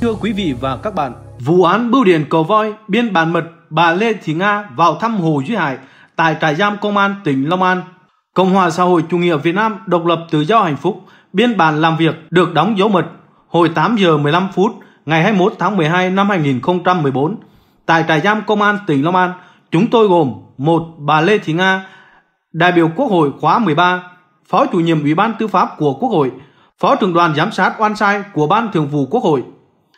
Thưa quý vị và các bạn, vụ án bưu điện cầu voi, biên bản mật bà Lê Thị Nga vào thăm Hồ Duy Hải tại trại giam công an tỉnh Long An. Cộng hòa xã hội chủ nghĩa Việt Nam độc lập tự do hạnh phúc, biên bản làm việc được đóng dấu mật hồi 8 giờ 15 phút ngày 21 tháng 12 năm 2014 tại trại giam công an tỉnh Long An. Chúng tôi gồm một Bà Lê Thị Nga đại biểu Quốc hội khóa 13, Phó chủ nhiệm Ủy ban Tư pháp của Quốc hội, Phó trưởng đoàn giám sát oan sai của Ban Thường vụ Quốc hội.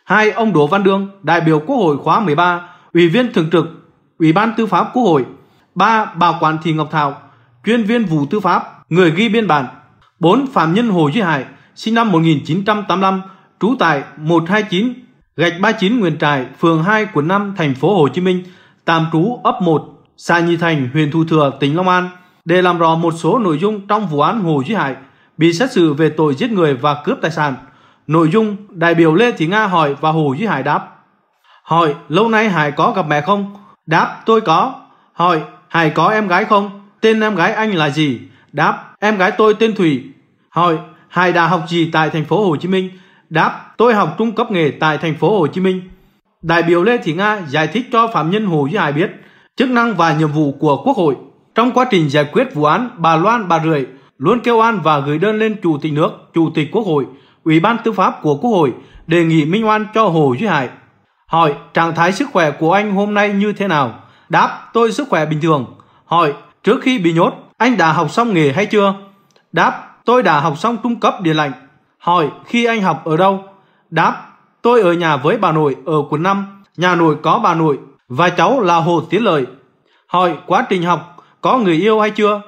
Hai ông Đỗ Văn Đương, đại biểu Quốc hội khóa 13, Ủy viên thường trực Ủy ban Tư pháp Quốc hội. ba Bà Quản Thị Ngọc Thảo, chuyên viên vụ tư pháp, người ghi biên bản. bốn Phạm Nhân Hồ Duy Hải, sinh năm 1985, trú tại 129 gạch 39 Nguyễn Trại, phường 2, quận 5, thành phố Hồ Chí Minh, tạm trú ấp 1, xã Nhi Thành, huyện Thu Thừa, tỉnh Long An để làm rõ một số nội dung trong vụ án Hồ Duy Hải bị xét xử về tội giết người và cướp tài sản. Nội dung đại biểu Lê Thị Nga hỏi và Hồ Duy Hải đáp. Hỏi lâu nay Hải có gặp mẹ không? Đáp tôi có. Hỏi Hải có em gái không? Tên em gái anh là gì? Đáp em gái tôi tên Thủy. Hỏi Hải đã học gì tại thành phố Hồ Chí Minh? Đáp tôi học trung cấp nghề tại thành phố Hồ Chí Minh. Đại biểu Lê Thị Nga giải thích cho phạm nhân Hồ Duy Hải biết chức năng và nhiệm vụ của Quốc hội trong quá trình giải quyết vụ án, bà Loan Bà Rưởi luôn kêu an và gửi đơn lên Chủ tịch nước, Chủ tịch Quốc hội, Ủy ban Tư pháp của Quốc hội đề nghị minh oan cho Hồ Duy Hải. Hỏi trạng thái sức khỏe của anh hôm nay như thế nào? Đáp tôi sức khỏe bình thường. Hỏi trước khi bị nhốt anh đã học xong nghề hay chưa? Đáp tôi đã học xong trung cấp điện lạnh. Hỏi khi anh học ở đâu? Đáp tôi ở nhà với bà nội ở quận 5, nhà nội có bà nội và cháu là Hồ Tiến Lợi. Hỏi quá trình học có người yêu hay chưa?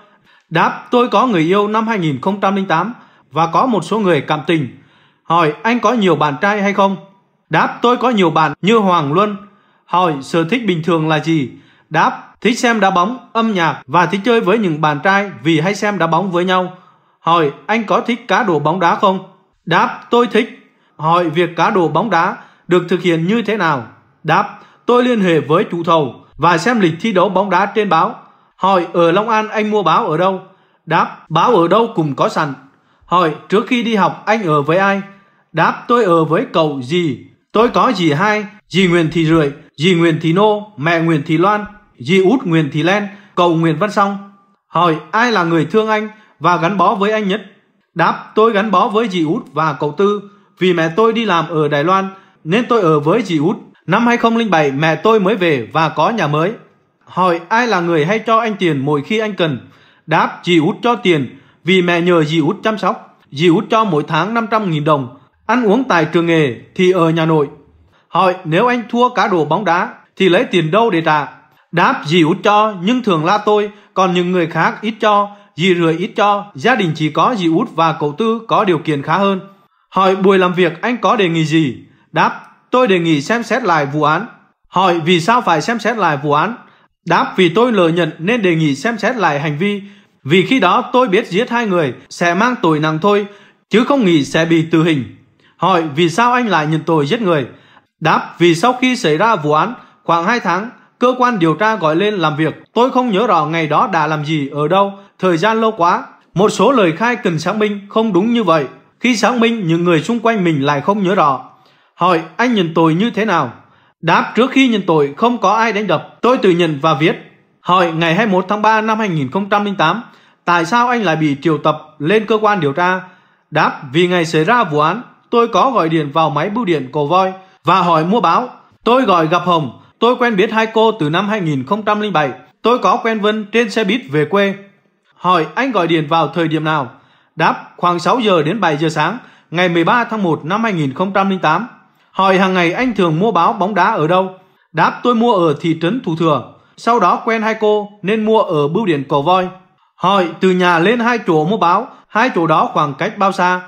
Đáp, tôi có người yêu năm 2008 và có một số người cảm tình. Hỏi, anh có nhiều bạn trai hay không? Đáp, tôi có nhiều bạn như Hoàng Luân. Hỏi, sở thích bình thường là gì? Đáp, thích xem đá bóng, âm nhạc và thích chơi với những bạn trai vì hay xem đá bóng với nhau. Hỏi, anh có thích cá độ bóng đá không? Đáp, tôi thích. Hỏi việc cá độ bóng đá được thực hiện như thế nào? Đáp, tôi liên hệ với chủ thầu và xem lịch thi đấu bóng đá trên báo Hỏi ở Long An anh mua báo ở đâu? Đáp báo ở đâu cùng có sẵn. Hỏi trước khi đi học anh ở với ai? Đáp tôi ở với cậu gì? Tôi có gì hai, dì Nguyễn Thị Rưỡi, dì Nguyễn Thị Nô, mẹ Nguyễn Thị Loan, dì út Nguyễn Thị Len, cậu Nguyễn Văn Song. Hỏi ai là người thương anh và gắn bó với anh nhất? Đáp tôi gắn bó với dì út và cậu Tư vì mẹ tôi đi làm ở Đài Loan nên tôi ở với dì út. Năm 2007 mẹ tôi mới về và có nhà mới hỏi ai là người hay cho anh tiền mỗi khi anh cần. Đáp dì út cho tiền vì mẹ nhờ dì út chăm sóc. Dì út cho mỗi tháng 500.000 đồng. Ăn uống tại trường nghề thì ở nhà nội. Hỏi nếu anh thua cá độ bóng đá thì lấy tiền đâu để trả. Đáp dì út cho nhưng thường là tôi còn những người khác ít cho. Dì rưỡi ít cho, gia đình chỉ có dì út và cậu tư có điều kiện khá hơn. Hỏi buổi làm việc anh có đề nghị gì? Đáp, tôi đề nghị xem xét lại vụ án. Hỏi vì sao phải xem xét lại vụ án? Đáp vì tôi lờ nhận nên đề nghị xem xét lại hành vi, vì khi đó tôi biết giết hai người sẽ mang tội nặng thôi, chứ không nghĩ sẽ bị tử hình. Hỏi vì sao anh lại nhận tội giết người? Đáp vì sau khi xảy ra vụ án, khoảng 2 tháng, cơ quan điều tra gọi lên làm việc. Tôi không nhớ rõ ngày đó đã làm gì, ở đâu, thời gian lâu quá. Một số lời khai cần sáng minh không đúng như vậy. Khi sáng minh, những người xung quanh mình lại không nhớ rõ. Hỏi anh nhận tội như thế nào? Đáp trước khi nhận tội không có ai đánh đập, tôi tự nhận và viết. Hỏi ngày 21 tháng 3 năm 2008, tại sao anh lại bị triệu tập lên cơ quan điều tra? Đáp vì ngày xảy ra vụ án, tôi có gọi điện vào máy bưu điện cổ voi và hỏi mua báo. Tôi gọi gặp Hồng, tôi quen biết hai cô từ năm 2007. Tôi có quen Vân trên xe buýt về quê. Hỏi anh gọi điện vào thời điểm nào? Đáp khoảng 6 giờ đến 7 giờ sáng ngày 13 tháng 1 năm 2008 hỏi hàng ngày anh thường mua báo bóng đá ở đâu. Đáp tôi mua ở thị trấn Thủ Thừa, sau đó quen hai cô nên mua ở bưu điện Cầu Voi. Hỏi từ nhà lên hai chỗ mua báo, hai chỗ đó khoảng cách bao xa?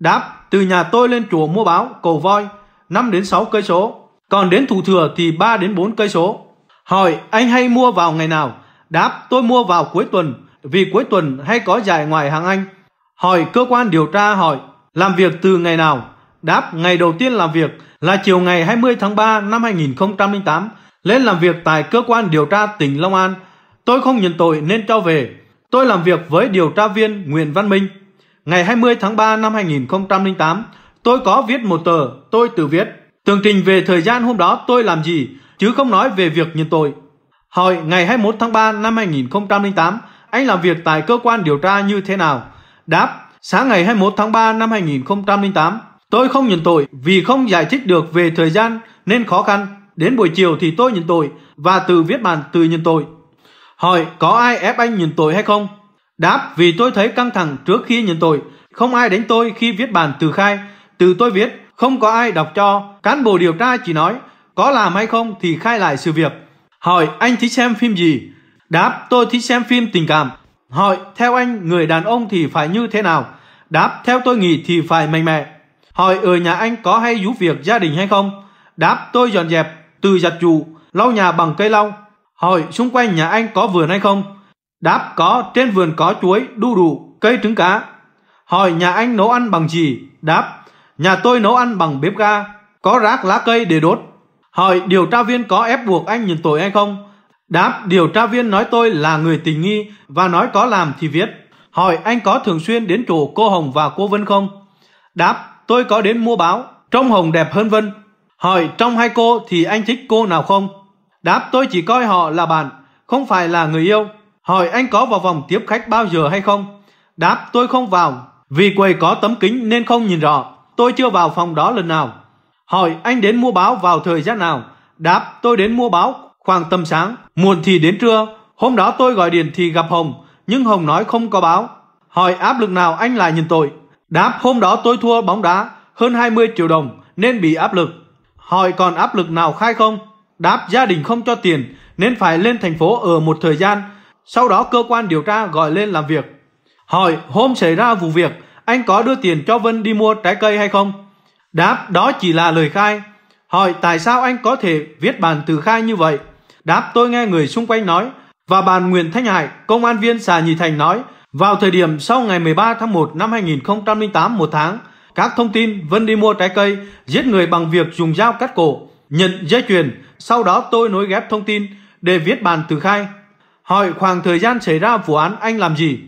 Đáp từ nhà tôi lên chỗ mua báo Cầu Voi 5 đến 6 cây số, còn đến Thủ Thừa thì 3 đến 4 cây số. Hỏi anh hay mua vào ngày nào? Đáp tôi mua vào cuối tuần vì cuối tuần hay có giải ngoài hàng Anh. Hỏi cơ quan điều tra hỏi làm việc từ ngày nào? đáp ngày đầu tiên làm việc là chiều ngày 20 tháng 3 năm 2008 lên làm việc tại cơ quan điều tra tỉnh Long An. Tôi không nhận tội nên cho về. Tôi làm việc với điều tra viên Nguyễn Văn Minh. Ngày 20 tháng 3 năm 2008, tôi có viết một tờ, tôi tự viết. Tường trình về thời gian hôm đó tôi làm gì, chứ không nói về việc nhận tội. Hỏi ngày 21 tháng 3 năm 2008, anh làm việc tại cơ quan điều tra như thế nào? Đáp, sáng ngày 21 tháng 3 năm 2008, Tôi không nhận tội vì không giải thích được về thời gian nên khó khăn. Đến buổi chiều thì tôi nhận tội và từ viết bản từ nhận tội. Hỏi có ai ép anh nhận tội hay không? Đáp vì tôi thấy căng thẳng trước khi nhận tội. Không ai đánh tôi khi viết bản từ khai. Từ tôi viết, không có ai đọc cho. Cán bộ điều tra chỉ nói, có làm hay không thì khai lại sự việc. Hỏi anh thích xem phim gì? Đáp tôi thích xem phim tình cảm. Hỏi theo anh người đàn ông thì phải như thế nào? Đáp theo tôi nghĩ thì phải mạnh mẽ, hỏi ở nhà anh có hay giúp việc gia đình hay không. Đáp tôi dọn dẹp, từ giặt dù, lau nhà bằng cây lau. Hỏi xung quanh nhà anh có vườn hay không. Đáp có, trên vườn có chuối, đu đủ, cây trứng cá. Hỏi nhà anh nấu ăn bằng gì? Đáp, nhà tôi nấu ăn bằng bếp ga, có rác lá cây để đốt. Hỏi điều tra viên có ép buộc anh nhận tội hay không? Đáp, điều tra viên nói tôi là người tình nghi và nói có làm thì viết. Hỏi anh có thường xuyên đến chỗ cô Hồng và cô Vân không? Đáp, tôi có đến mua báo, trong Hồng đẹp hơn Vân. Hỏi trong hai cô thì anh thích cô nào không? Đáp tôi chỉ coi họ là bạn, không phải là người yêu. Hỏi anh có vào vòng tiếp khách bao giờ hay không? Đáp tôi không vào, vì quầy có tấm kính nên không nhìn rõ. Tôi chưa vào phòng đó lần nào. Hỏi anh đến mua báo vào thời gian nào? Đáp tôi đến mua báo khoảng tầm sáng, muộn thì đến trưa. Hôm đó tôi gọi điện thì gặp Hồng, nhưng Hồng nói không có báo. Hỏi áp lực nào anh lại nhìn tôi. Đáp hôm đó tôi thua bóng đá hơn 20 triệu đồng nên bị áp lực. Hỏi còn áp lực nào khai không? Đáp gia đình không cho tiền nên phải lên thành phố ở một thời gian. Sau đó cơ quan điều tra gọi lên làm việc. Hỏi hôm xảy ra vụ việc anh có đưa tiền cho Vân đi mua trái cây hay không? Đáp đó chỉ là lời khai. Hỏi tại sao anh có thể viết bản từ khai như vậy? Đáp tôi nghe người xung quanh nói và bàn Nguyễn Thanh Hải, công an viên xà Nhì Thành nói vào thời điểm sau ngày 13 tháng 1 năm 2008 một tháng, các thông tin Vân đi mua trái cây, giết người bằng việc dùng dao cắt cổ, nhận dây chuyền, sau đó tôi nối ghép thông tin để viết bàn từ khai. Hỏi khoảng thời gian xảy ra vụ án anh làm gì?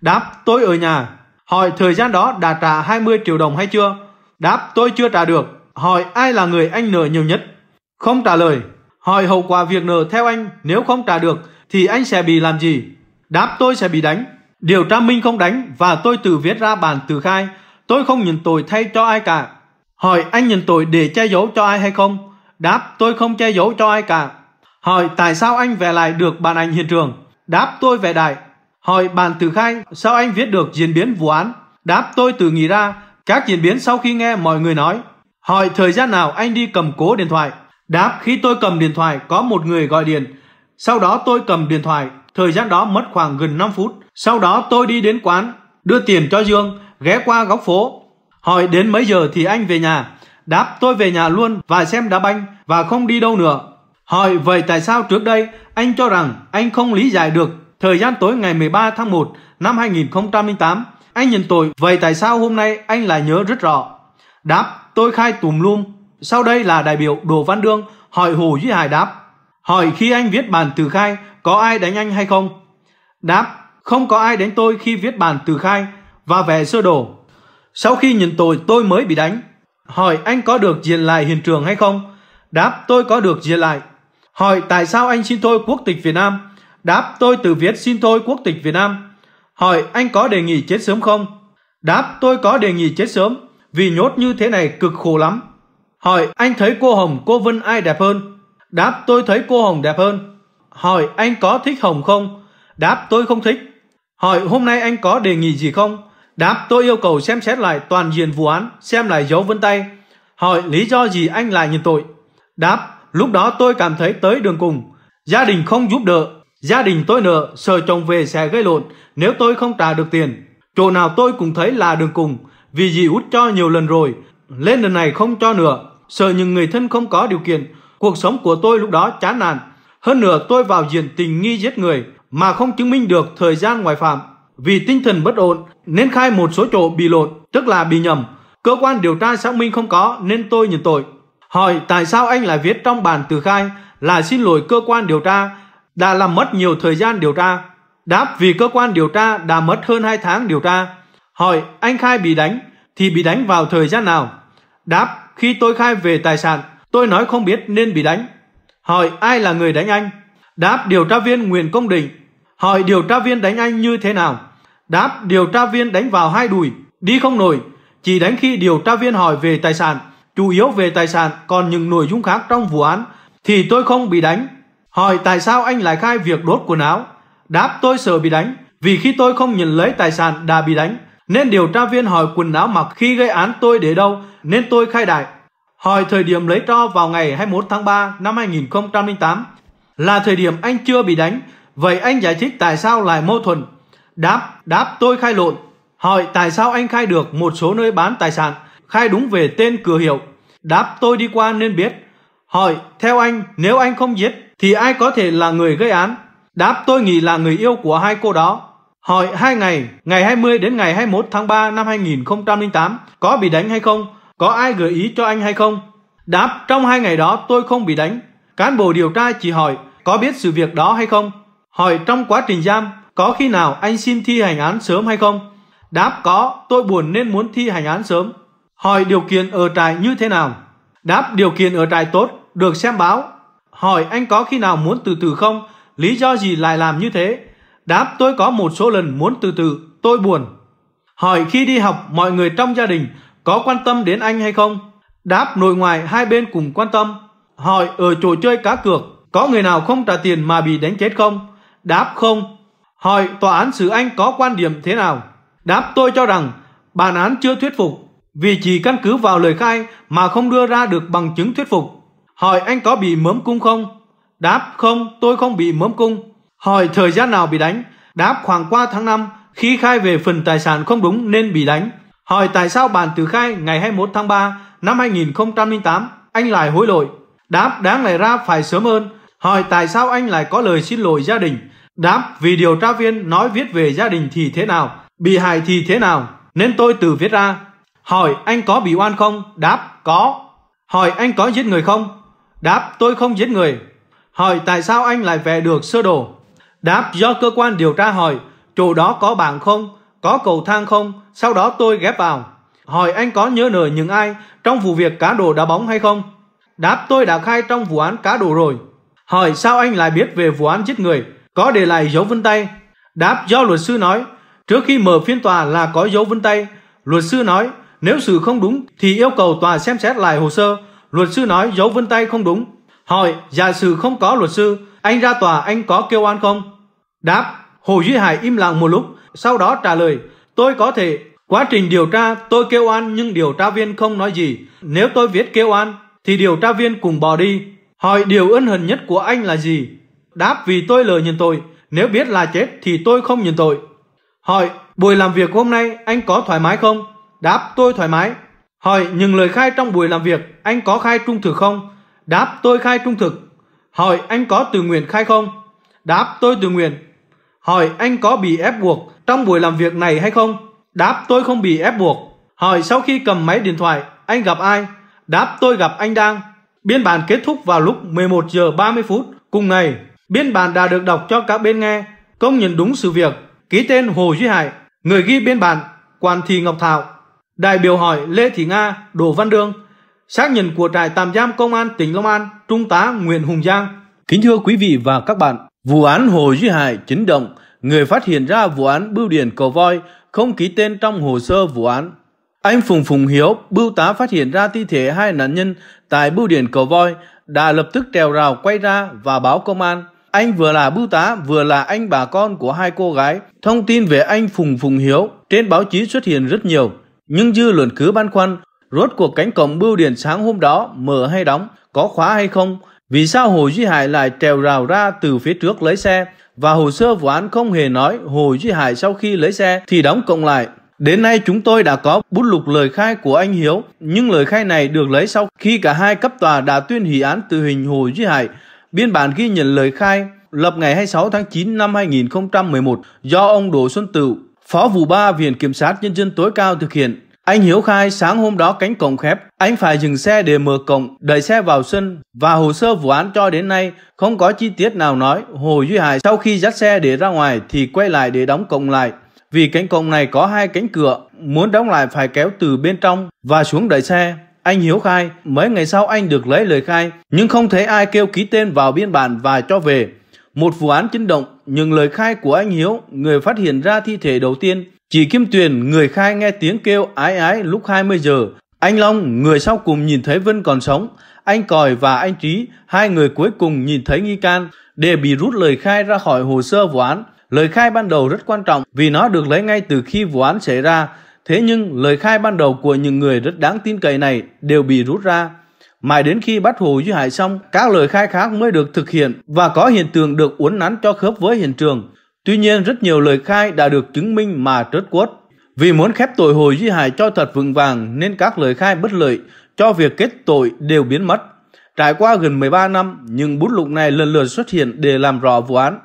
Đáp tôi ở nhà. Hỏi thời gian đó đã trả 20 triệu đồng hay chưa? Đáp tôi chưa trả được. Hỏi ai là người anh nợ nhiều nhất? Không trả lời. Hỏi hậu quả việc nợ theo anh nếu không trả được thì anh sẽ bị làm gì? Đáp tôi sẽ bị đánh. Điều tra Minh không đánh và tôi tự viết ra bản từ khai. Tôi không nhận tội thay cho ai cả. Hỏi anh nhận tội để che giấu cho ai hay không? Đáp tôi không che giấu cho ai cả. Hỏi tại sao anh về lại được bản ảnh hiện trường? Đáp tôi về đại. Hỏi bản từ khai sao anh viết được diễn biến vụ án? Đáp tôi tự nghĩ ra các diễn biến sau khi nghe mọi người nói. Hỏi thời gian nào anh đi cầm cố điện thoại? Đáp khi tôi cầm điện thoại có một người gọi điện. Sau đó tôi cầm điện thoại Thời gian đó mất khoảng gần 5 phút. Sau đó tôi đi đến quán, đưa tiền cho Dương, ghé qua góc phố. Hỏi đến mấy giờ thì anh về nhà. Đáp tôi về nhà luôn và xem đá banh và không đi đâu nữa. Hỏi vậy tại sao trước đây anh cho rằng anh không lý giải được thời gian tối ngày 13 tháng 1 năm 2008. Anh nhìn tội, vậy tại sao hôm nay anh lại nhớ rất rõ? Đáp, tôi khai tùm lum. Sau đây là đại biểu Đồ Văn Đương hỏi Hồ Duy Hải đáp. Hỏi khi anh viết bản từ khai có ai đánh anh hay không? Đáp, không có ai đánh tôi khi viết bản từ khai và vẽ sơ đồ. Sau khi nhận tội tôi mới bị đánh. Hỏi anh có được diện lại hiện trường hay không? Đáp, tôi có được diện lại. Hỏi tại sao anh xin thôi quốc tịch Việt Nam? Đáp, tôi từ viết xin thôi quốc tịch Việt Nam. Hỏi anh có đề nghị chết sớm không? Đáp, tôi có đề nghị chết sớm vì nhốt như thế này cực khổ lắm. Hỏi anh thấy cô Hồng cô Vân ai đẹp hơn? Đáp tôi thấy cô Hồng đẹp hơn hỏi anh có thích Hồng không? Đáp tôi không thích. Hỏi hôm nay anh có đề nghị gì không? Đáp tôi yêu cầu xem xét lại toàn diện vụ án, xem lại dấu vân tay. Hỏi lý do gì anh lại nhìn tội? Đáp, lúc đó tôi cảm thấy tới đường cùng. Gia đình không giúp đỡ, gia đình tôi nợ, sợ chồng về sẽ gây lộn nếu tôi không trả được tiền. Chỗ nào tôi cũng thấy là đường cùng, vì gì út cho nhiều lần rồi, lên lần này không cho nữa. Sợ những người thân không có điều kiện, cuộc sống của tôi lúc đó chán nản, hơn nữa tôi vào diện tình nghi giết người mà không chứng minh được thời gian ngoại phạm. Vì tinh thần bất ổn nên khai một số chỗ bị lộn, tức là bị nhầm. Cơ quan điều tra xác minh không có nên tôi nhận tội. Hỏi tại sao anh lại viết trong bản từ khai là xin lỗi cơ quan điều tra đã làm mất nhiều thời gian điều tra. Đáp vì cơ quan điều tra đã mất hơn 2 tháng điều tra. Hỏi anh khai bị đánh thì bị đánh vào thời gian nào? Đáp khi tôi khai về tài sản tôi nói không biết nên bị đánh hỏi ai là người đánh anh. Đáp điều tra viên Nguyễn Công Định, hỏi điều tra viên đánh anh như thế nào. Đáp điều tra viên đánh vào hai đùi, đi không nổi, chỉ đánh khi điều tra viên hỏi về tài sản, chủ yếu về tài sản, còn những nội dung khác trong vụ án thì tôi không bị đánh. Hỏi tại sao anh lại khai việc đốt quần áo? Đáp tôi sợ bị đánh, vì khi tôi không nhận lấy tài sản đã bị đánh, nên điều tra viên hỏi quần áo mặc khi gây án tôi để đâu, nên tôi khai đại hỏi thời điểm lấy cho vào ngày 21 tháng 3 năm 2008 là thời điểm anh chưa bị đánh, vậy anh giải thích tại sao lại mâu thuẫn. Đáp, đáp tôi khai lộn. Hỏi tại sao anh khai được một số nơi bán tài sản, khai đúng về tên cửa hiệu. Đáp tôi đi qua nên biết. Hỏi, theo anh, nếu anh không giết, thì ai có thể là người gây án? Đáp tôi nghĩ là người yêu của hai cô đó. Hỏi hai ngày, ngày 20 đến ngày 21 tháng 3 năm 2008 có bị đánh hay không? Có ai gợi ý cho anh hay không? Đáp, trong hai ngày đó tôi không bị đánh. Cán bộ điều tra chỉ hỏi, có biết sự việc đó hay không? Hỏi trong quá trình giam, có khi nào anh xin thi hành án sớm hay không? Đáp có, tôi buồn nên muốn thi hành án sớm. Hỏi điều kiện ở trại như thế nào? Đáp điều kiện ở trại tốt, được xem báo. Hỏi anh có khi nào muốn từ từ không? Lý do gì lại làm như thế? Đáp tôi có một số lần muốn từ từ, tôi buồn. Hỏi khi đi học mọi người trong gia đình có quan tâm đến anh hay không? Đáp nội ngoài hai bên cùng quan tâm. Hỏi ở trò chơi cá cược, có người nào không trả tiền mà bị đánh chết không? Đáp không. Hỏi tòa án xử anh có quan điểm thế nào? Đáp tôi cho rằng bản án chưa thuyết phục vì chỉ căn cứ vào lời khai mà không đưa ra được bằng chứng thuyết phục. Hỏi anh có bị mớm cung không? Đáp không, tôi không bị mớm cung. Hỏi thời gian nào bị đánh? Đáp khoảng qua tháng 5 khi khai về phần tài sản không đúng nên bị đánh. Hỏi tại sao bản từ khai ngày 21 tháng 3 năm 2008 anh lại hối lỗi? Đáp đáng lẽ ra phải sớm hơn. Hỏi tại sao anh lại có lời xin lỗi gia đình? Đáp vì điều tra viên nói viết về gia đình thì thế nào, bị hại thì thế nào, nên tôi tự viết ra. Hỏi anh có bị oan không? Đáp có. Hỏi anh có giết người không? Đáp tôi không giết người. Hỏi tại sao anh lại vẽ được sơ đồ? Đáp do cơ quan điều tra hỏi, chỗ đó có bảng không? có cầu thang không, sau đó tôi ghép vào. Hỏi anh có nhớ nổi những ai trong vụ việc cá đồ đá bóng hay không? Đáp tôi đã khai trong vụ án cá đồ rồi. Hỏi sao anh lại biết về vụ án giết người, có để lại dấu vân tay? Đáp do luật sư nói, trước khi mở phiên tòa là có dấu vân tay. Luật sư nói, nếu sự không đúng thì yêu cầu tòa xem xét lại hồ sơ. Luật sư nói dấu vân tay không đúng. Hỏi, giả sử không có luật sư, anh ra tòa anh có kêu oan không? Đáp, Hồ Duy Hải im lặng một lúc, sau đó trả lời, tôi có thể. Quá trình điều tra, tôi kêu an nhưng điều tra viên không nói gì. Nếu tôi viết kêu an, thì điều tra viên cùng bỏ đi. Hỏi điều ân hận nhất của anh là gì? Đáp vì tôi lừa nhận tội, nếu biết là chết thì tôi không nhận tội. Hỏi, buổi làm việc hôm nay anh có thoải mái không? Đáp, tôi thoải mái. Hỏi, những lời khai trong buổi làm việc, anh có khai trung thực không? Đáp, tôi khai trung thực. Hỏi, anh có tự nguyện khai không? Đáp, tôi tự nguyện hỏi anh có bị ép buộc trong buổi làm việc này hay không? Đáp tôi không bị ép buộc. Hỏi sau khi cầm máy điện thoại, anh gặp ai? Đáp tôi gặp anh Đang. Biên bản kết thúc vào lúc 11 giờ 30 phút cùng ngày. Biên bản đã được đọc cho các bên nghe, công nhận đúng sự việc. Ký tên Hồ Duy Hải, người ghi biên bản, Quan Thị Ngọc Thảo. Đại biểu hỏi Lê Thị Nga, Đỗ Văn Đương. Xác nhận của trại tạm giam công an tỉnh Long An, Trung tá Nguyễn Hùng Giang. Kính thưa quý vị và các bạn, Vụ án Hồ Duy Hải chấn động, người phát hiện ra vụ án bưu điện cầu voi không ký tên trong hồ sơ vụ án. Anh Phùng Phùng Hiếu, bưu tá phát hiện ra thi thể hai nạn nhân tại bưu điện cầu voi, đã lập tức trèo rào quay ra và báo công an. Anh vừa là bưu tá, vừa là anh bà con của hai cô gái. Thông tin về anh Phùng Phùng Hiếu trên báo chí xuất hiện rất nhiều. Nhưng dư luận cứ băn khoăn, rốt cuộc cánh cổng bưu điện sáng hôm đó mở hay đóng, có khóa hay không, vì sao Hồ Duy Hải lại trèo rào ra từ phía trước lấy xe và hồ sơ vụ án không hề nói Hồ Duy Hải sau khi lấy xe thì đóng cộng lại. Đến nay chúng tôi đã có bút lục lời khai của anh Hiếu, nhưng lời khai này được lấy sau khi cả hai cấp tòa đã tuyên hỷ án tử hình Hồ Duy Hải. Biên bản ghi nhận lời khai lập ngày 26 tháng 9 năm 2011 do ông Đỗ Xuân Tửu, Phó vụ 3 Viện Kiểm sát Nhân dân tối cao thực hiện. Anh Hiếu khai sáng hôm đó cánh cổng khép, anh phải dừng xe để mở cổng, đẩy xe vào sân và hồ sơ vụ án cho đến nay không có chi tiết nào nói Hồ Duy Hải sau khi dắt xe để ra ngoài thì quay lại để đóng cổng lại. Vì cánh cổng này có hai cánh cửa, muốn đóng lại phải kéo từ bên trong và xuống đẩy xe. Anh Hiếu khai, mấy ngày sau anh được lấy lời khai, nhưng không thấy ai kêu ký tên vào biên bản và cho về. Một vụ án chấn động, nhưng lời khai của anh Hiếu, người phát hiện ra thi thể đầu tiên, Chị Kim Tuyền, người khai nghe tiếng kêu ái ái lúc 20 giờ. Anh Long, người sau cùng nhìn thấy Vân còn sống. Anh Còi và anh Trí, hai người cuối cùng nhìn thấy nghi can để bị rút lời khai ra khỏi hồ sơ vụ án. Lời khai ban đầu rất quan trọng vì nó được lấy ngay từ khi vụ án xảy ra. Thế nhưng lời khai ban đầu của những người rất đáng tin cậy này đều bị rút ra. Mãi đến khi bắt Hồ Duy Hải xong, các lời khai khác mới được thực hiện và có hiện tượng được uốn nắn cho khớp với hiện trường. Tuy nhiên, rất nhiều lời khai đã được chứng minh mà trớt quất. Vì muốn khép tội Hồ Duy Hải cho thật vững vàng nên các lời khai bất lợi cho việc kết tội đều biến mất. Trải qua gần 13 năm, những bút lục này lần lượt xuất hiện để làm rõ vụ án.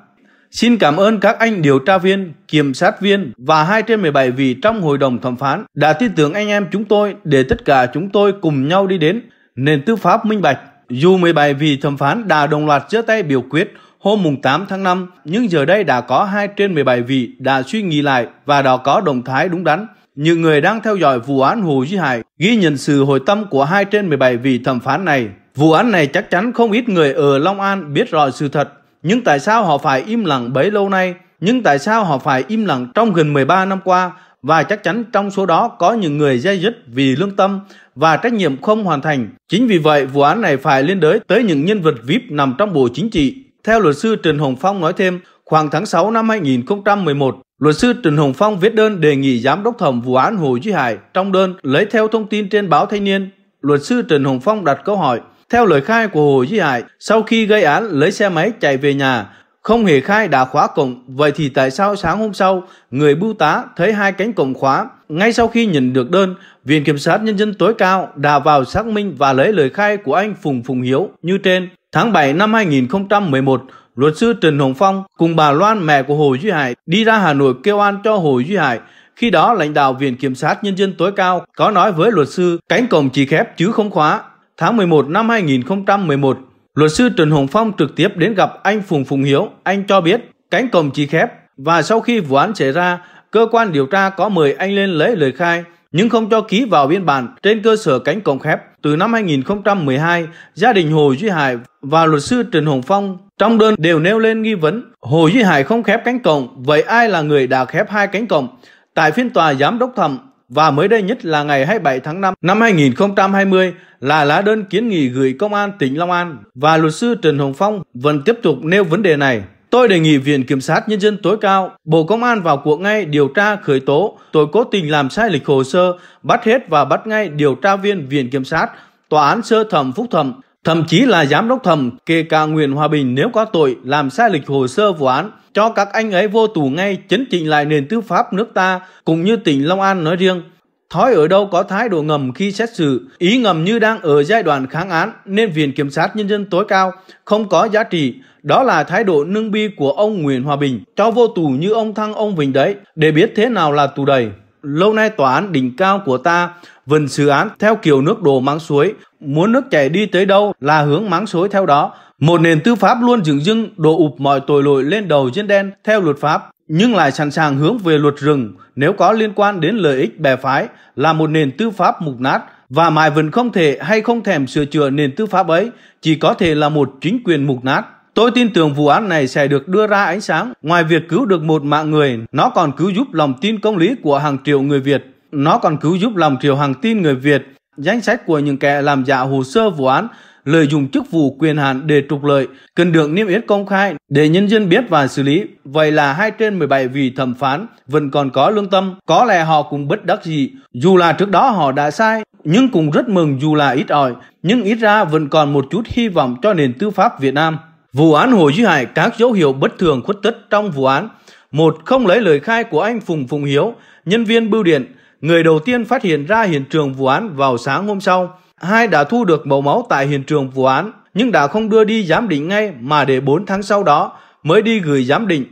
Xin cảm ơn các anh điều tra viên, kiểm sát viên và 2 trên 17 vị trong hội đồng thẩm phán đã tin tưởng anh em chúng tôi để tất cả chúng tôi cùng nhau đi đến nền tư pháp minh bạch. Dù 17 vị thẩm phán đã đồng loạt giơ tay biểu quyết Hôm mùng 8 tháng 5, nhưng giờ đây đã có 2 trên 17 vị đã suy nghĩ lại và đã có động thái đúng đắn. Những người đang theo dõi vụ án Hồ Duy Hải ghi nhận sự hồi tâm của 2 trên 17 vị thẩm phán này. Vụ án này chắc chắn không ít người ở Long An biết rõ sự thật. Nhưng tại sao họ phải im lặng bấy lâu nay? Nhưng tại sao họ phải im lặng trong gần 13 năm qua? Và chắc chắn trong số đó có những người dây dứt vì lương tâm và trách nhiệm không hoàn thành. Chính vì vậy, vụ án này phải liên đới tới những nhân vật VIP nằm trong bộ chính trị theo luật sư Trần Hồng Phong nói thêm, khoảng tháng 6 năm 2011, luật sư Trần Hồng Phong viết đơn đề nghị giám đốc thẩm vụ án Hồ Duy Hải trong đơn lấy theo thông tin trên báo Thanh niên. Luật sư Trần Hồng Phong đặt câu hỏi, theo lời khai của Hồ Duy Hải, sau khi gây án lấy xe máy chạy về nhà, không hề khai đã khóa cổng, vậy thì tại sao sáng hôm sau, người bưu tá thấy hai cánh cổng khóa? Ngay sau khi nhận được đơn, Viện Kiểm sát Nhân dân tối cao đã vào xác minh và lấy lời khai của anh Phùng Phùng Hiếu như trên. Tháng 7 năm 2011, luật sư Trần Hồng Phong cùng bà Loan mẹ của Hồ Duy Hải đi ra Hà Nội kêu an cho Hồ Duy Hải. Khi đó, lãnh đạo Viện Kiểm sát Nhân dân tối cao có nói với luật sư cánh cổng chỉ khép chứ không khóa. Tháng 11 năm 2011, luật sư Trần Hồng Phong trực tiếp đến gặp anh Phùng Phùng Hiếu. Anh cho biết cánh cổng chỉ khép và sau khi vụ án xảy ra, cơ quan điều tra có mời anh lên lấy lời khai nhưng không cho ký vào biên bản trên cơ sở cánh cổng khép. Từ năm 2012, gia đình Hồ Duy Hải và luật sư Trần Hồng Phong trong đơn đều nêu lên nghi vấn Hồ Duy Hải không khép cánh cổng, vậy ai là người đã khép hai cánh cổng? Tại phiên tòa giám đốc thẩm và mới đây nhất là ngày 27 tháng 5 năm 2020 là lá đơn kiến nghị gửi Công an tỉnh Long An và luật sư Trần Hồng Phong vẫn tiếp tục nêu vấn đề này. Tôi đề nghị Viện Kiểm sát Nhân dân tối cao, Bộ Công an vào cuộc ngay điều tra khởi tố, tội cố tình làm sai lịch hồ sơ, bắt hết và bắt ngay điều tra viên Viện Kiểm sát, Tòa án sơ thẩm phúc thẩm, thậm chí là giám đốc thẩm, kể cả Nguyễn Hòa Bình nếu có tội làm sai lịch hồ sơ vụ án, cho các anh ấy vô tù ngay chấn chỉnh lại nền tư pháp nước ta, cũng như tỉnh Long An nói riêng. Thói ở đâu có thái độ ngầm khi xét xử, ý ngầm như đang ở giai đoạn kháng án nên Viện Kiểm sát Nhân dân tối cao không có giá trị, đó là thái độ nâng bi của ông Nguyễn Hòa Bình cho vô tù như ông Thăng ông Vinh đấy để biết thế nào là tù đầy. Lâu nay tòa án đỉnh cao của ta vẫn xử án theo kiểu nước đổ máng suối, muốn nước chảy đi tới đâu là hướng máng suối theo đó. Một nền tư pháp luôn dựng dưng đổ ụp mọi tội lỗi lên đầu dân đen theo luật pháp nhưng lại sẵn sàng hướng về luật rừng nếu có liên quan đến lợi ích bè phái là một nền tư pháp mục nát và mãi vẫn không thể hay không thèm sửa chữa nền tư pháp ấy, chỉ có thể là một chính quyền mục nát. Tôi tin tưởng vụ án này sẽ được đưa ra ánh sáng. Ngoài việc cứu được một mạng người, nó còn cứu giúp lòng tin công lý của hàng triệu người Việt. Nó còn cứu giúp lòng triệu hàng tin người Việt. Danh sách của những kẻ làm giả hồ sơ vụ án, lợi dụng chức vụ quyền hạn để trục lợi, cần được niêm yết công khai để nhân dân biết và xử lý. Vậy là hai trên 17 vị thẩm phán vẫn còn có lương tâm. Có lẽ họ cũng bất đắc gì. Dù là trước đó họ đã sai, nhưng cũng rất mừng dù là ít ỏi, nhưng ít ra vẫn còn một chút hy vọng cho nền tư pháp Việt Nam. Vụ án Hồ Duy Hải các dấu hiệu bất thường khuất tất trong vụ án. Một, không lấy lời khai của anh Phùng Phùng Hiếu, nhân viên bưu điện, người đầu tiên phát hiện ra hiện trường vụ án vào sáng hôm sau. Hai, đã thu được mẫu máu tại hiện trường vụ án, nhưng đã không đưa đi giám định ngay mà để 4 tháng sau đó mới đi gửi giám định.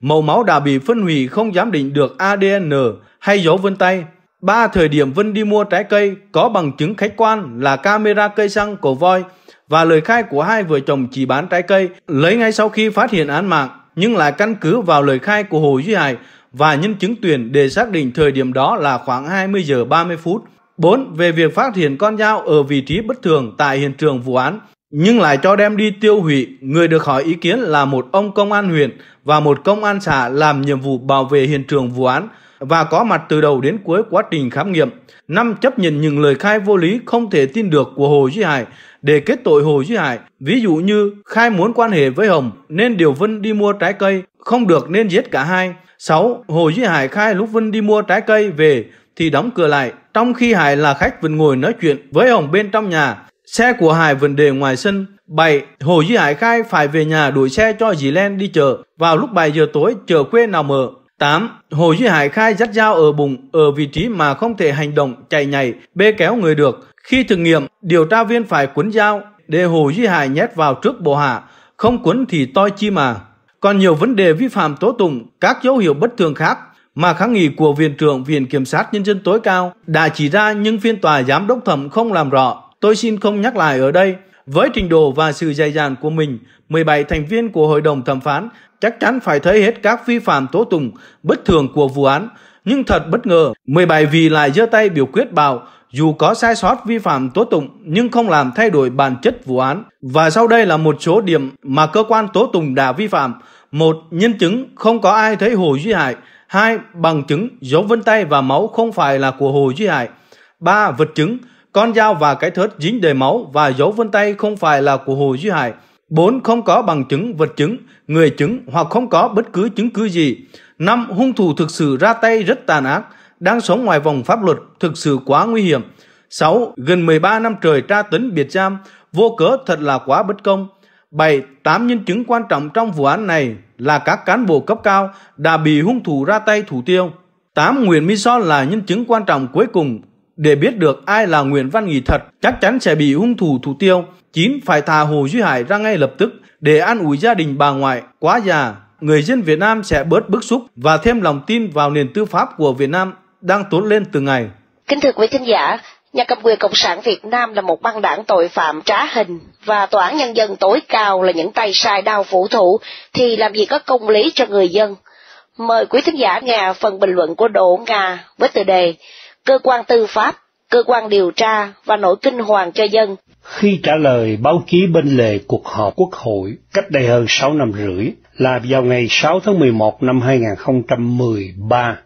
Mẫu máu đã bị phân hủy không giám định được ADN hay dấu vân tay. Ba, thời điểm Vân đi mua trái cây có bằng chứng khách quan là camera cây xăng cổ voi, và lời khai của hai vợ chồng chỉ bán trái cây lấy ngay sau khi phát hiện án mạng nhưng lại căn cứ vào lời khai của Hồ Duy Hải và nhân chứng tuyển để xác định thời điểm đó là khoảng 20 giờ 30 phút. 4. Về việc phát hiện con dao ở vị trí bất thường tại hiện trường vụ án nhưng lại cho đem đi tiêu hủy, người được hỏi ý kiến là một ông công an huyện và một công an xã làm nhiệm vụ bảo vệ hiện trường vụ án và có mặt từ đầu đến cuối quá trình khám nghiệm. Năm chấp nhận những lời khai vô lý không thể tin được của Hồ Duy Hải để kết tội Hồ Duy Hải. Ví dụ như khai muốn quan hệ với Hồng nên điều Vân đi mua trái cây, không được nên giết cả hai. 6. Hồ Duy Hải khai lúc Vân đi mua trái cây về thì đóng cửa lại, trong khi Hải là khách vẫn ngồi nói chuyện với Hồng bên trong nhà. Xe của Hải vẫn để ngoài sân. 7. Hồ Duy Hải khai phải về nhà đuổi xe cho dì Len đi chợ vào lúc 7 giờ tối chờ quê nào mở. 8. Hồ Duy Hải khai dắt dao ở bụng, ở vị trí mà không thể hành động, chạy nhảy, bê kéo người được. Khi thực nghiệm, điều tra viên phải cuốn dao để Hồ Duy Hải nhét vào trước bộ hạ, không cuốn thì toi chi mà. Còn nhiều vấn đề vi phạm tố tụng, các dấu hiệu bất thường khác mà kháng nghị của Viện trưởng Viện Kiểm sát Nhân dân tối cao đã chỉ ra nhưng phiên tòa giám đốc thẩm không làm rõ. Tôi xin không nhắc lại ở đây. Với trình độ và sự dày dạn của mình, 17 thành viên của Hội đồng Thẩm phán chắc chắn phải thấy hết các vi phạm tố tùng bất thường của vụ án. Nhưng thật bất ngờ, 17 vị lại giơ tay biểu quyết bảo dù có sai sót vi phạm tố tụng nhưng không làm thay đổi bản chất vụ án. Và sau đây là một số điểm mà cơ quan tố tụng đã vi phạm. một Nhân chứng không có ai thấy Hồ Duy Hải. hai Bằng chứng dấu vân tay và máu không phải là của Hồ Duy Hải. ba Vật chứng con dao và cái thớt dính đầy máu và dấu vân tay không phải là của Hồ Duy Hải. 4. Không có bằng chứng, vật chứng, người chứng hoặc không có bất cứ chứng cứ gì. 5. Hung thủ thực sự ra tay rất tàn ác, đang sống ngoài vòng pháp luật, thực sự quá nguy hiểm. 6. Gần 13 năm trời tra tấn biệt giam, vô cớ thật là quá bất công. 7. 8 nhân chứng quan trọng trong vụ án này là các cán bộ cấp cao đã bị hung thủ ra tay thủ tiêu. 8. Nguyễn Mỹ so là nhân chứng quan trọng cuối cùng để biết được ai là Nguyễn Văn Nghị thật, chắc chắn sẽ bị hung thủ thủ tiêu. 9. Phải thả Hồ Duy Hải ra ngay lập tức để an ủi gia đình bà ngoại quá già. Người dân Việt Nam sẽ bớt bức xúc và thêm lòng tin vào nền tư pháp của Việt Nam đang tốt lên từng ngày. Kính thưa quý thính giả, Nhà cầm quyền Cộng sản Việt Nam là một băng đảng tội phạm trá hình và tòa án nhân dân tối cao là những tay sai đao vũ thủ thì làm gì có công lý cho người dân. Mời quý thính giả nghe phần bình luận của Đỗ Nga với tựa đề cơ quan tư pháp, cơ quan điều tra và nỗi kinh hoàng cho dân. Khi trả lời báo chí bên lề cuộc họp quốc hội cách đây hơn 6 năm rưỡi là vào ngày 6 tháng 11 năm 2013,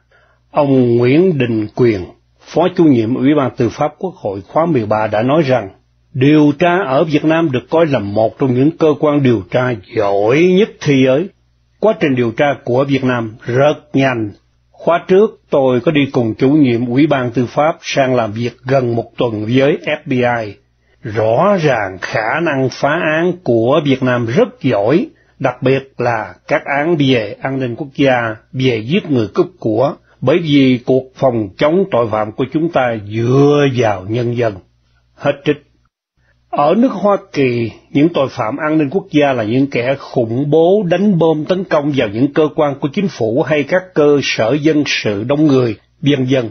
ông Nguyễn Đình Quyền, Phó chủ nhiệm Ủy ban Tư pháp Quốc hội khóa 13 đã nói rằng Điều tra ở Việt Nam được coi là một trong những cơ quan điều tra giỏi nhất thế giới. Quá trình điều tra của Việt Nam rất nhanh Khóa trước tôi có đi cùng chủ nhiệm Ủy ban Tư pháp sang làm việc gần một tuần với FBI. Rõ ràng khả năng phá án của Việt Nam rất giỏi, đặc biệt là các án về an ninh quốc gia, về giết người cướp của, bởi vì cuộc phòng chống tội phạm của chúng ta dựa vào nhân dân. Hết trích ở nước Hoa Kỳ, những tội phạm an ninh quốc gia là những kẻ khủng bố đánh bom tấn công vào những cơ quan của chính phủ hay các cơ sở dân sự đông người, dân dân.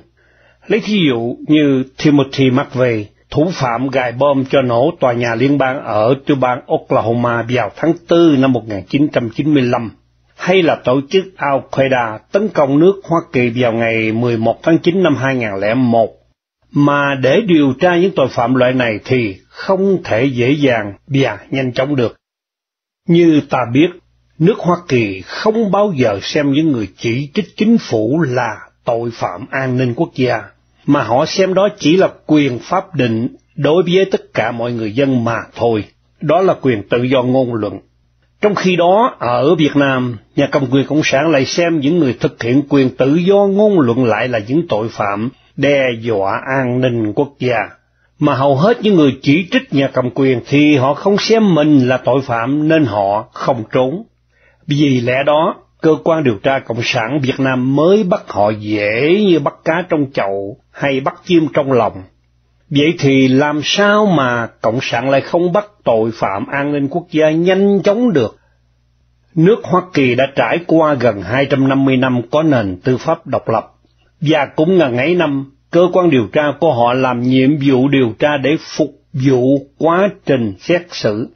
Lấy thí dụ như Timothy McVeigh, thủ phạm gài bom cho nổ tòa nhà liên bang ở tiểu bang Oklahoma vào tháng 4 năm 1995, hay là tổ chức Al-Qaeda tấn công nước Hoa Kỳ vào ngày 11 tháng 9 năm 2001 mà để điều tra những tội phạm loại này thì không thể dễ dàng và nhanh chóng được. Như ta biết, nước Hoa Kỳ không bao giờ xem những người chỉ trích chính phủ là tội phạm an ninh quốc gia, mà họ xem đó chỉ là quyền pháp định đối với tất cả mọi người dân mà thôi. Đó là quyền tự do ngôn luận. Trong khi đó, ở Việt Nam, nhà cầm quyền Cộng sản lại xem những người thực hiện quyền tự do ngôn luận lại là những tội phạm đe dọa an ninh quốc gia. Mà hầu hết những người chỉ trích nhà cầm quyền thì họ không xem mình là tội phạm nên họ không trốn. Vì lẽ đó, cơ quan điều tra Cộng sản Việt Nam mới bắt họ dễ như bắt cá trong chậu hay bắt chim trong lòng. Vậy thì làm sao mà Cộng sản lại không bắt tội phạm an ninh quốc gia nhanh chóng được? Nước Hoa Kỳ đã trải qua gần 250 năm có nền tư pháp độc lập và cũng ngần ấy năm, cơ quan điều tra của họ làm nhiệm vụ điều tra để phục vụ quá trình xét xử.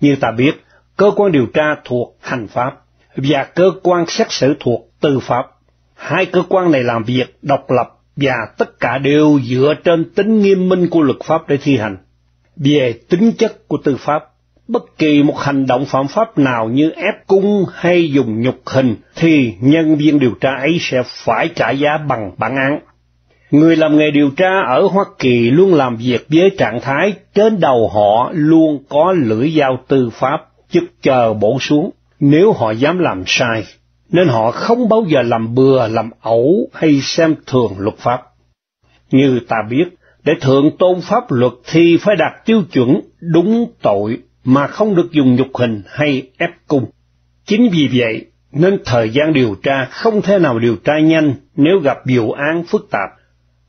Như ta biết, cơ quan điều tra thuộc hành pháp và cơ quan xét xử thuộc tư pháp. Hai cơ quan này làm việc độc lập và tất cả đều dựa trên tính nghiêm minh của luật pháp để thi hành. Về tính chất của tư pháp, Bất kỳ một hành động phạm pháp nào như ép cung hay dùng nhục hình thì nhân viên điều tra ấy sẽ phải trả giá bằng bản án. Người làm nghề điều tra ở Hoa Kỳ luôn làm việc với trạng thái trên đầu họ luôn có lưỡi dao tư pháp chức chờ bổ xuống nếu họ dám làm sai, nên họ không bao giờ làm bừa, làm ẩu hay xem thường luật pháp. Như ta biết, để thượng tôn pháp luật thì phải đạt tiêu chuẩn đúng tội mà không được dùng nhục hình hay ép cung. Chính vì vậy nên thời gian điều tra không thể nào điều tra nhanh nếu gặp vụ án phức tạp.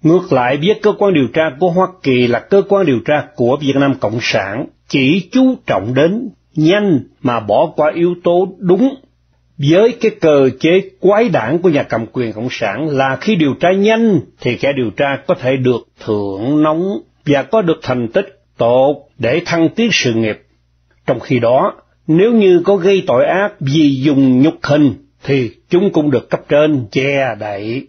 Ngược lại, biết cơ quan điều tra của Hoa Kỳ là cơ quan điều tra của Việt Nam Cộng sản chỉ chú trọng đến nhanh mà bỏ qua yếu tố đúng. Với cái cơ chế quái đảng của nhà cầm quyền Cộng sản là khi điều tra nhanh thì kẻ điều tra có thể được thưởng nóng và có được thành tích tốt để thăng tiến sự nghiệp trong khi đó, nếu như có gây tội ác vì dùng nhục hình, thì chúng cũng được cấp trên che đậy.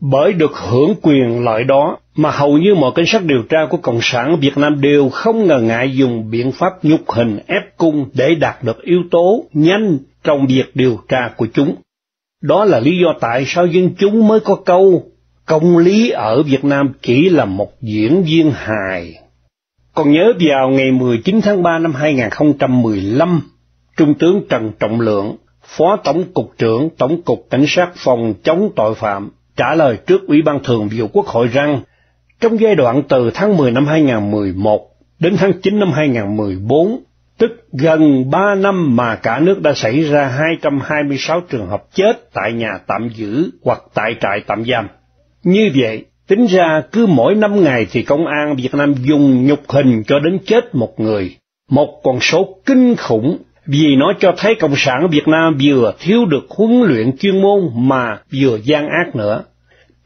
Bởi được hưởng quyền lợi đó mà hầu như mọi cảnh sát điều tra của Cộng sản Việt Nam đều không ngờ ngại dùng biện pháp nhục hình ép cung để đạt được yếu tố nhanh trong việc điều tra của chúng. Đó là lý do tại sao dân chúng mới có câu, công lý ở Việt Nam chỉ là một diễn viên hài còn nhớ vào ngày 19 tháng 3 năm 2015, Trung tướng Trần Trọng Lượng, Phó Tổng cục trưởng Tổng cục Cảnh sát phòng chống tội phạm trả lời trước Ủy ban Thường vụ Quốc hội rằng, trong giai đoạn từ tháng 10 năm 2011 đến tháng 9 năm 2014, tức gần 3 năm mà cả nước đã xảy ra 226 trường hợp chết tại nhà tạm giữ hoặc tại trại tạm giam. Như vậy, Tính ra cứ mỗi năm ngày thì công an Việt Nam dùng nhục hình cho đến chết một người, một con số kinh khủng vì nó cho thấy cộng sản Việt Nam vừa thiếu được huấn luyện chuyên môn mà vừa gian ác nữa.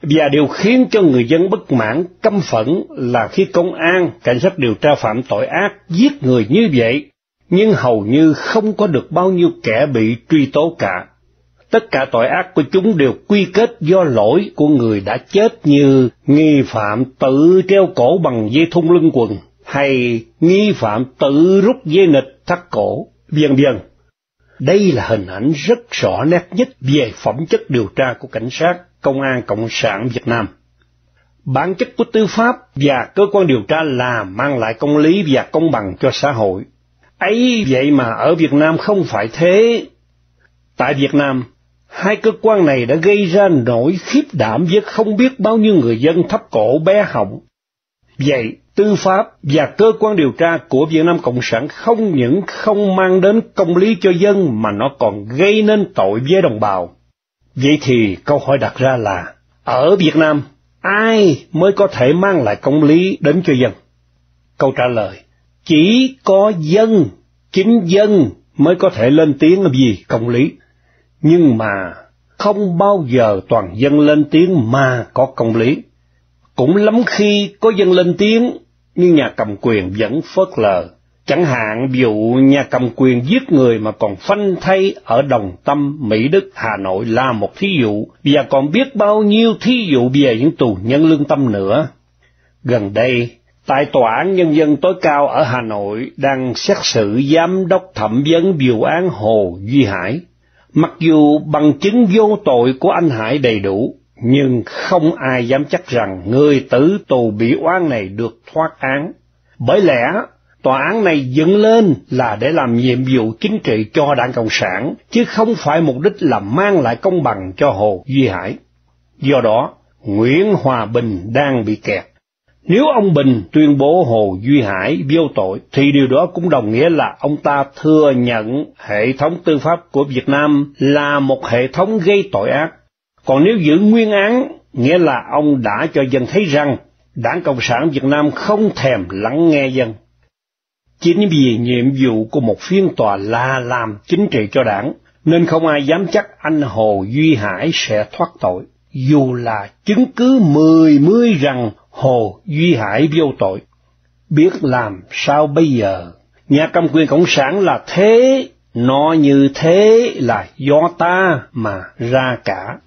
Và điều khiến cho người dân bất mãn, căm phẫn là khi công an, cảnh sát điều tra phạm tội ác giết người như vậy, nhưng hầu như không có được bao nhiêu kẻ bị truy tố cả tất cả tội ác của chúng đều quy kết do lỗi của người đã chết như nghi phạm tự treo cổ bằng dây thun lưng quần hay nghi phạm tự rút dây nịch thắt cổ, vân vân. Đây là hình ảnh rất rõ nét nhất về phẩm chất điều tra của cảnh sát Công an Cộng sản Việt Nam. Bản chất của tư pháp và cơ quan điều tra là mang lại công lý và công bằng cho xã hội. Ấy vậy mà ở Việt Nam không phải thế. Tại Việt Nam, Hai cơ quan này đã gây ra nỗi khiếp đảm với không biết bao nhiêu người dân thấp cổ bé họng. Vậy, tư pháp và cơ quan điều tra của Việt Nam Cộng sản không những không mang đến công lý cho dân mà nó còn gây nên tội với đồng bào. Vậy thì câu hỏi đặt ra là, ở Việt Nam, ai mới có thể mang lại công lý đến cho dân? Câu trả lời, chỉ có dân, chính dân mới có thể lên tiếng vì công lý nhưng mà không bao giờ toàn dân lên tiếng mà có công lý. Cũng lắm khi có dân lên tiếng, nhưng nhà cầm quyền vẫn phớt lờ. Chẳng hạn vụ nhà cầm quyền giết người mà còn phanh thay ở Đồng Tâm, Mỹ Đức, Hà Nội là một thí dụ, và còn biết bao nhiêu thí dụ về những tù nhân lương tâm nữa. Gần đây, tại Tòa án Nhân dân tối cao ở Hà Nội đang xét xử giám đốc thẩm vấn vụ án Hồ Duy Hải Mặc dù bằng chứng vô tội của anh Hải đầy đủ, nhưng không ai dám chắc rằng người tử tù bị oan này được thoát án. Bởi lẽ, tòa án này dựng lên là để làm nhiệm vụ chính trị cho đảng Cộng sản, chứ không phải mục đích là mang lại công bằng cho Hồ Duy Hải. Do đó, Nguyễn Hòa Bình đang bị kẹt nếu ông Bình tuyên bố Hồ Duy Hải vô tội, thì điều đó cũng đồng nghĩa là ông ta thừa nhận hệ thống tư pháp của Việt Nam là một hệ thống gây tội ác. Còn nếu giữ nguyên án, nghĩa là ông đã cho dân thấy rằng Đảng Cộng sản Việt Nam không thèm lắng nghe dân. Chính vì nhiệm vụ của một phiên tòa là làm chính trị cho đảng, nên không ai dám chắc anh Hồ Duy Hải sẽ thoát tội, dù là chứng cứ mười mươi rằng Hồ Duy Hải vô tội. Biết làm sao bây giờ? Nhà cầm quyền Cộng sản là thế, nó như thế là do ta mà ra cả.